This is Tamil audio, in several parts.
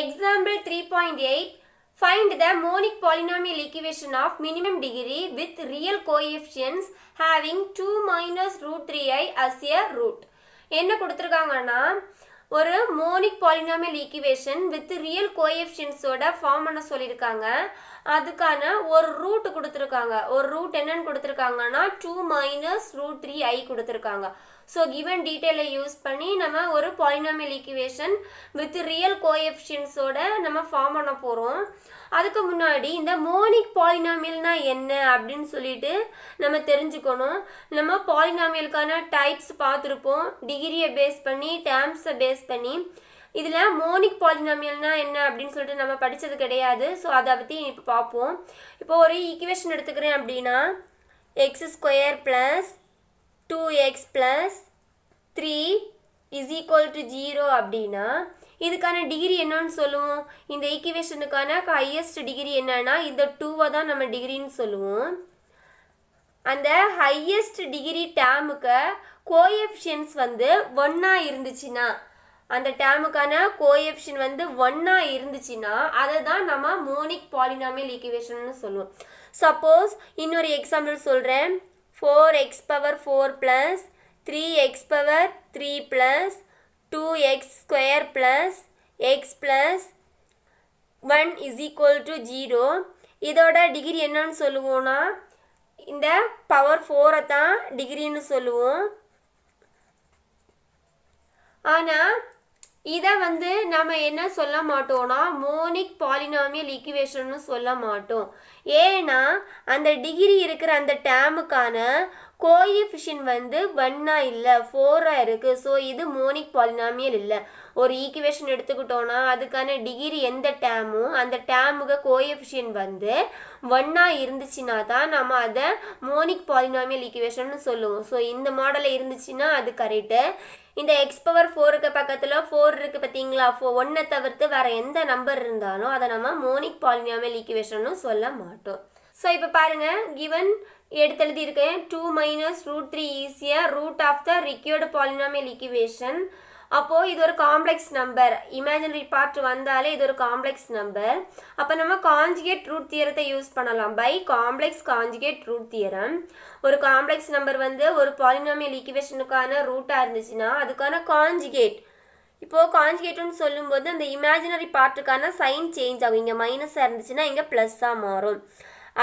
Example 3.8 Find the monic polynomial equation of minimum degree with real coefficients having 2 minus root 3i as a root. என்ன கொடுத்துருக்காங்கன்னா ஒரு monic polynomial equation with real கோஎஃபிஷியன்ஸோட ஃபார்ம் பண்ண சொல்லியிருக்காங்க அதுக்கான ஒரு ரூட் கொடுத்துருக்காங்க ஒரு ரூட் என்னன்னு கொடுத்துருக்காங்கன்னா two minus root three i கொடுத்துருக்காங்க ஸோ கிவன் டீட்டெயிலை யூஸ் பண்ணி நம்ம ஒரு பாலினாமியல் ஈக்குவேஷன் வித் ரியல் கோஎஃபிஷியன்ஸோட நம்ம ஃபார்ம் பண்ண போகிறோம் அதுக்கு முன்னாடி இந்த மோனிக் பாலினாமியல்னா என்ன அப்படின்னு சொல்லிட்டு நம்ம தெரிஞ்சுக்கணும் நம்ம பாலினாமியலுக்கான டைப்ஸ் பார்த்துருப்போம் டிகிரியை பேஸ் பண்ணி டேம்ஸை பேஸ் பண்ணி இதில் மோனிக் பாலினாமியல்னா என்ன அப்படின்னு சொல்லிட்டு நம்ம படித்தது கிடையாது ஸோ அதை பற்றி இப்போ பார்ப்போம் இப்போ ஒரு ஈக்குவேஷன் எடுத்துக்கிறேன் அப்படின்னா x square plus two x plus three is equal to zero அப்படின்னா இதுக்கான டிகிரி என்னன்னு சொல்லுவோம் இந்த ஈக்குவேஷனுக்கான ஹையஸ்ட் டிகிரி என்னன்னா இந்த டூவை தான் நம்ம டிகிரின்னு சொல்லுவோம் அந்த ஹையஸ்ட் டிகிரி டேமுக்கு கோஎஃபிஷியன்ஸ் வந்து ஒன்னாக இருந்துச்சுன்னா அந்த டேமுக்கான கோஎப்ஷன் வந்து ஒன்னா இருந்துச்சுன்னா அதை தான் நம்ம மோனிக் பாலினாமியல் ஈக்குவேஷன் சொல்லுவோம் சப்போஸ் இன்னொரு எக்ஸாம்பிள் சொல்கிறேன் four x power four plus three x power three plus two x square plus x plus one is equal to zero இதோட டிகிரி என்னன்னு சொல்லுவோம்னா இந்த பவர் ஃபோரை தான் டிகிரின்னு சொல்லுவோம் ஆனால் இதை வந்து நம்ம என்ன சொல்ல மாட்டோம்னா மோனிக் பாலினாமியல் ஈக்குவேஷன் சொல்ல மாட்டோம் ஏன்னா அந்த டிகிரி இருக்கிற அந்த டேமுக்கான கோஎஃபிஷியன் வந்து ஒன்னா இல்லை ஃபோராக இருக்குது ஸோ இது மோனிக் பாலினாமியல் இல்லை ஒரு ஈக்குவேஷன் எடுத்துக்கிட்டோன்னா அதுக்கான டிகிரி எந்த டேமும் அந்த டேமுக்கு கோஎஃபிஷியன் வந்து ஒன்னா இருந்துச்சுன்னா தான் நம்ம அதை மோனிக் பாலினாமியல் ஈக்குவேஷன் சொல்லுவோம் ஸோ இந்த மாடலில் இருந்துச்சுன்னா அது கரெக்டு இந்த எக்ஸ் பவர் ஃபோருக்கு பக்கத்தில் ஃபோர் இருக்குது பார்த்தீங்களா ஃபோ ஒன்றை தவிர்த்து வேறு எந்த நம்பர் இருந்தாலும் அதை நம்ம மோனிக் பாலினாமியல் ஈக்குவேஷன்னு சொல்ல மாட்டோம் ஸோ இப்போ பாருங்கள் கிவன் எடுத்து எழுதியிருக்கேன் டூ மைனஸ் ரூட் த்ரீ ஈஸியாக root of the required polynomial equation அப்போது இது ஒரு காம்ப்ளெக்ஸ் நம்பர் இமேஜினரி பார்ட் வந்தாலே இது ஒரு காம்ப்ளெக்ஸ் நம்பர் அப்போ நம்ம காஞ்சிகேட் ரூட் தியரத்தை யூஸ் பண்ணலாம் by complex conjugate root theorem ஒரு காம்ப்ளெக்ஸ் நம்பர் வந்து ஒரு பாலினாமியல் இக்குவேஷனுக்கான ரூட்டாக இருந்துச்சுன்னா அதுக்கான காஞ்சிகேட் இப்போது காஞ்சிகேட்டுன்னு சொல்லும்போது அந்த இமேஜினரி பார்ட்டுக்கான சைன் சேஞ்ச் ஆகும் இங்கே மைனஸாக இருந்துச்சுன்னா இங்கே ப்ளஸ்ஸாக மாறும்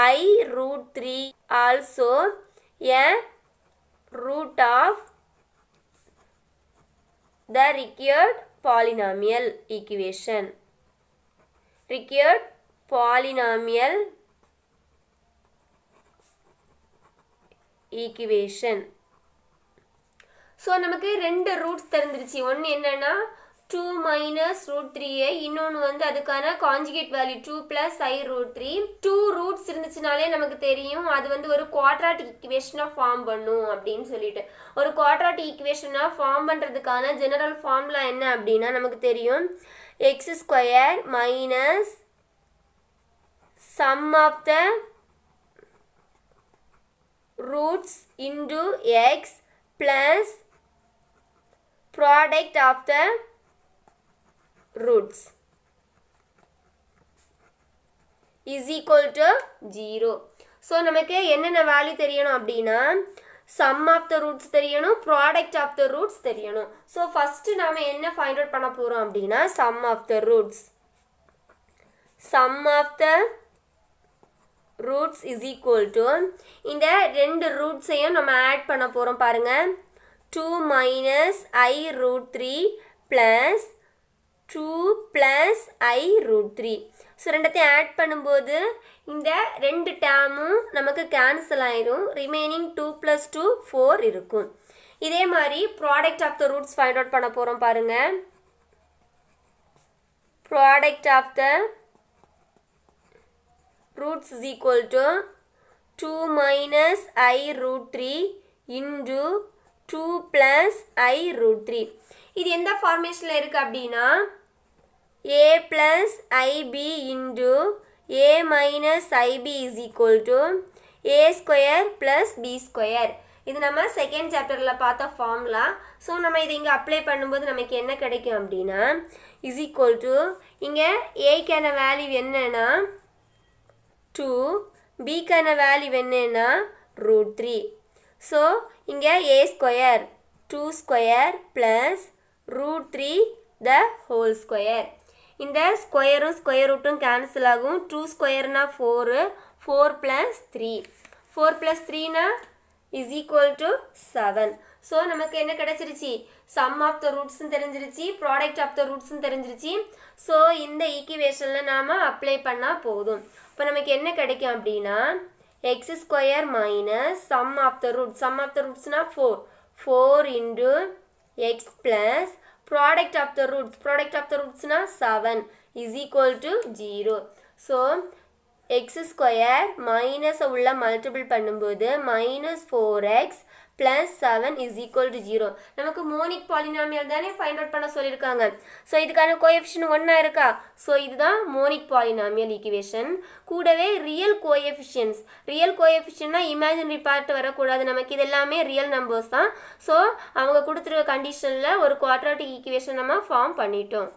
i root 3 also a root of the required polynomial equation. Required polynomial equation. So, நமக்கு ரெண்டு ரூட்ஸ் தெரிஞ்சிருச்சு ஒன்று என்னென்னா 2 minus root த்ரீ ஏ இன்னொன்று வந்து அதுக்கான conjugate value two plus i root three too இருந்துச்சுனாலே நமக்கு தெரியும் அது வந்து ஒரு குவாட்ராட் ஈக்குவேஷனாக ஃபார்ம் பண்ணும் அப்படின்னு சொல்லிட்டு ஒரு குவாட்ராட் ஈக்குவேஷனாக ஃபார்ம் பண்ணுறதுக்கான ஜெனரல் ஃபார்ம்லாம் என்ன அப்படின்னா நமக்கு தெரியும் x square minus sum of the roots into x plus product of the roots is equal to zero so நமக்கு என்னென்ன வேல்யூ தெரியணும் அப்படின்னா சம் ஆஃப் த ரூட்ஸ் தெரியணும் product ஆஃப் த ரூட்ஸ் தெரியணும் ஸோ ஃபஸ்ட்டு நாம் என்ன find அவுட் பண்ண போகிறோம் அப்படின்னா sum of the roots sum of the roots is equal to இந்த ரெண்டு ரூட்ஸையும் நம்ம ஆட் பண்ணப் போகிறோம் பாருங்கள் two minus i root three plus two plus i root three so ரெண்டத்தையும் ஆட் பண்ணும்போது இந்த ரெண்டு டேமும் நமக்கு கேன்சல் ஆயிரும் remaining two plus two four இருக்கும் இதே மாதிரி product of the roots find out பண்ண போகிறோம் பாருங்கள் product of the roots is equal to two minus i root three into two plus i root three இது எந்த ஃபார்மேஷனில் இருக்குது அப்படின்னா a plus ib into a minus ib is equal to a square plus b square இது நம்ம செகண்ட் சாப்டரில் பார்த்த ஃபார்முலா ஸோ நம்ம இதை இங்கே அப்ளை பண்ணும்போது நமக்கு என்ன கிடைக்கும் அப்படின்னா to இங்க A இங்கே ஏக்கான வேல்யூ என்னன்னா டூ பிக்கான வேல்யூ என்னன்னா ரூட் த்ரீ ஸோ இங்கே A square two square plus root three the whole square இந்த ஸ்கொயரும் ஸ்கொயர் ரூட்டும் கேன்சல் ஆகும் டூ ஸ்கொயர்னா four four plus three four plus த்ரீனா is equal to seven so நமக்கு என்ன கிடச்சிருச்சு சம் ஆஃப் த ரூட்ஸும் தெரிஞ்சிருச்சு ப்ராடக்ட் ஆஃப் த ரூட்ஸும் தெரிஞ்சிருச்சு ஸோ இந்த ஈக்குவேஷனில் நாம் அப்ளை பண்ணால் போதும் இப்போ நமக்கு என்ன கிடைக்கும் அப்படின்னா x square minus sum of the root sum of the ரூட்ஸ்னால் four four into x plus product of the roots product of the ரூட்ஸ்னால் seven is equal to zero so x square மைனஸை உள்ள மல்டிபிள் பண்ணும்போது minus four x plus seven is equal to zero நமக்கு மோனிக் பாலினாமியல் தானே ஃபைண்ட் அவுட் பண்ண சொல்லியிருக்காங்க ஸோ இதுக்கான கோஎஃபிஷன் ஒன்றா இருக்கா ஸோ இதுதான் மோனிக் பாலினாமியல் ஈக்குவேஷன் கூடவே ரியல் கோஎஃபிஷியன்ஸ் ரியல் கோஎஃபிஷியன்னா இமேஜினரி பார்ட் வரக்கூடாது நமக்கு இது எல்லாமே ரியல் நம்பர்ஸ் தான் ஸோ அவங்க கொடுத்துருக்க கண்டிஷனில் ஒரு குவாட்ராட்டிக் ஈக்குவேஷன் நம்ம ஃபார்ம் பண்ணிட்டோம்